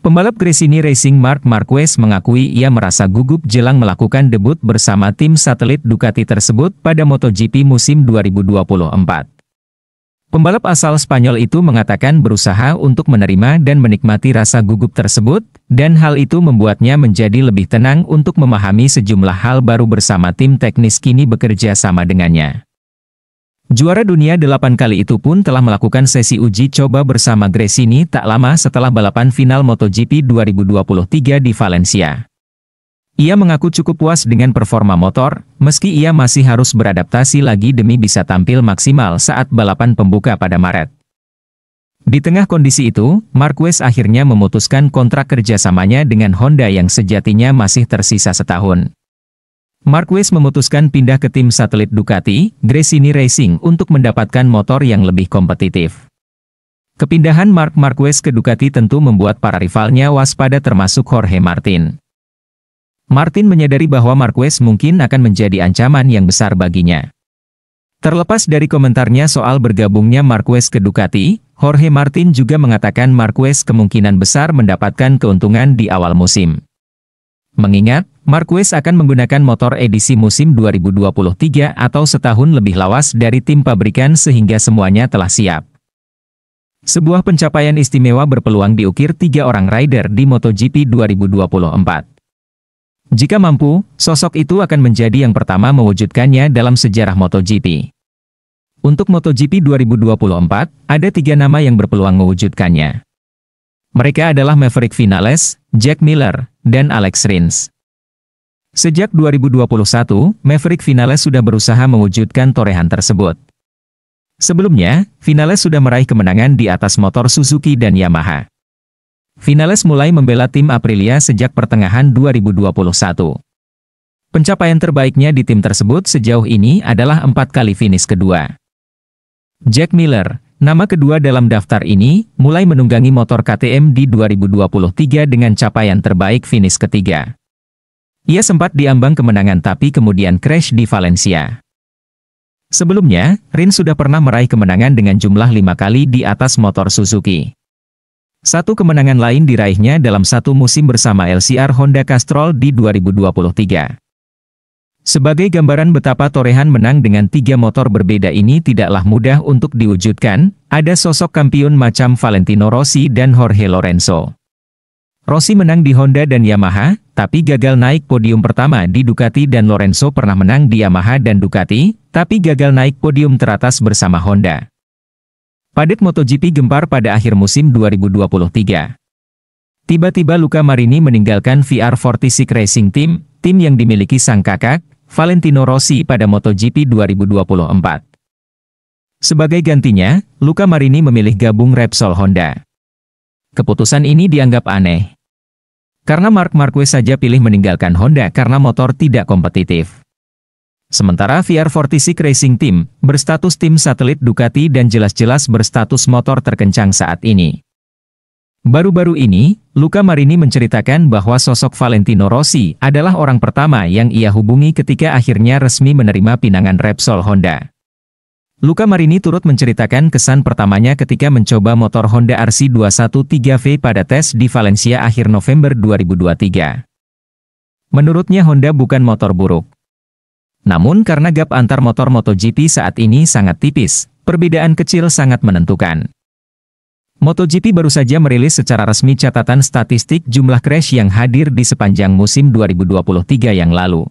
Pembalap Gresini Racing Mark Marquez mengakui ia merasa gugup jelang melakukan debut bersama tim satelit Ducati tersebut pada MotoGP musim 2024. Pembalap asal Spanyol itu mengatakan berusaha untuk menerima dan menikmati rasa gugup tersebut, dan hal itu membuatnya menjadi lebih tenang untuk memahami sejumlah hal baru bersama tim teknis kini bekerja sama dengannya. Juara dunia delapan kali itu pun telah melakukan sesi uji coba bersama Gresini tak lama setelah balapan final MotoGP 2023 di Valencia. Ia mengaku cukup puas dengan performa motor, meski ia masih harus beradaptasi lagi demi bisa tampil maksimal saat balapan pembuka pada Maret. Di tengah kondisi itu, Marquez akhirnya memutuskan kontrak kerjasamanya dengan Honda yang sejatinya masih tersisa setahun. Marquez memutuskan pindah ke tim satelit Ducati, Gresini Racing untuk mendapatkan motor yang lebih kompetitif. Kepindahan Mark Marquez ke Ducati tentu membuat para rivalnya waspada termasuk Jorge Martin. Martin menyadari bahwa Marquez mungkin akan menjadi ancaman yang besar baginya. Terlepas dari komentarnya soal bergabungnya Marquez ke Ducati, Jorge Martin juga mengatakan Marquez kemungkinan besar mendapatkan keuntungan di awal musim. Mengingat, Marquez akan menggunakan motor edisi musim 2023 atau setahun lebih lawas dari tim pabrikan sehingga semuanya telah siap. Sebuah pencapaian istimewa berpeluang diukir tiga orang rider di MotoGP 2024. Jika mampu, sosok itu akan menjadi yang pertama mewujudkannya dalam sejarah MotoGP. Untuk MotoGP 2024, ada tiga nama yang berpeluang mewujudkannya. Mereka adalah Maverick Vinales, Jack Miller, dan Alex Rins. Sejak 2021, Maverick Vinales sudah berusaha mewujudkan torehan tersebut. Sebelumnya, Vinales sudah meraih kemenangan di atas motor Suzuki dan Yamaha. Vinales mulai membela tim Aprilia sejak pertengahan 2021. Pencapaian terbaiknya di tim tersebut sejauh ini adalah empat kali finish kedua. Jack Miller, Nama kedua dalam daftar ini mulai menunggangi motor KTM di 2023 dengan capaian terbaik finish ketiga. Ia sempat diambang kemenangan tapi kemudian crash di Valencia. Sebelumnya, Rin sudah pernah meraih kemenangan dengan jumlah lima kali di atas motor Suzuki. Satu kemenangan lain diraihnya dalam satu musim bersama LCR Honda Castrol di 2023. Sebagai gambaran betapa Torehan menang dengan tiga motor berbeda ini tidaklah mudah untuk diwujudkan, ada sosok kampion macam Valentino Rossi dan Jorge Lorenzo. Rossi menang di Honda dan Yamaha, tapi gagal naik podium pertama di Ducati dan Lorenzo pernah menang di Yamaha dan Ducati, tapi gagal naik podium teratas bersama Honda. Padet MotoGP gempar pada akhir musim 2023. Tiba-tiba Luca Marini meninggalkan VR46 Racing Team, tim yang dimiliki sang kakak, Valentino Rossi pada MotoGP 2024. Sebagai gantinya, Luca Marini memilih gabung Repsol Honda. Keputusan ini dianggap aneh. Karena Mark Marquez saja pilih meninggalkan Honda karena motor tidak kompetitif. Sementara VR46 Racing Team, berstatus tim satelit Ducati dan jelas-jelas berstatus motor terkencang saat ini. Baru-baru ini, Luca Marini menceritakan bahwa sosok Valentino Rossi adalah orang pertama yang ia hubungi ketika akhirnya resmi menerima pinangan Repsol Honda. Luca Marini turut menceritakan kesan pertamanya ketika mencoba motor Honda RC213V pada tes di Valencia akhir November 2023. Menurutnya Honda bukan motor buruk. Namun karena gap antar motor MotoGP saat ini sangat tipis, perbedaan kecil sangat menentukan. MotoGP baru saja merilis secara resmi catatan statistik jumlah crash yang hadir di sepanjang musim 2023 yang lalu.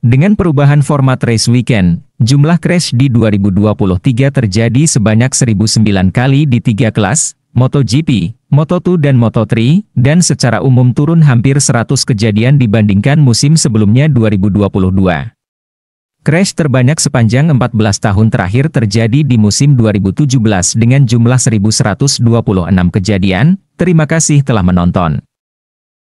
Dengan perubahan format race weekend, jumlah crash di 2023 terjadi sebanyak 1009 kali di tiga kelas, MotoGP, Moto2 dan Moto3, dan secara umum turun hampir 100 kejadian dibandingkan musim sebelumnya 2022. Crash terbanyak sepanjang 14 tahun terakhir terjadi di musim 2017 dengan jumlah 1126 kejadian. Terima kasih telah menonton.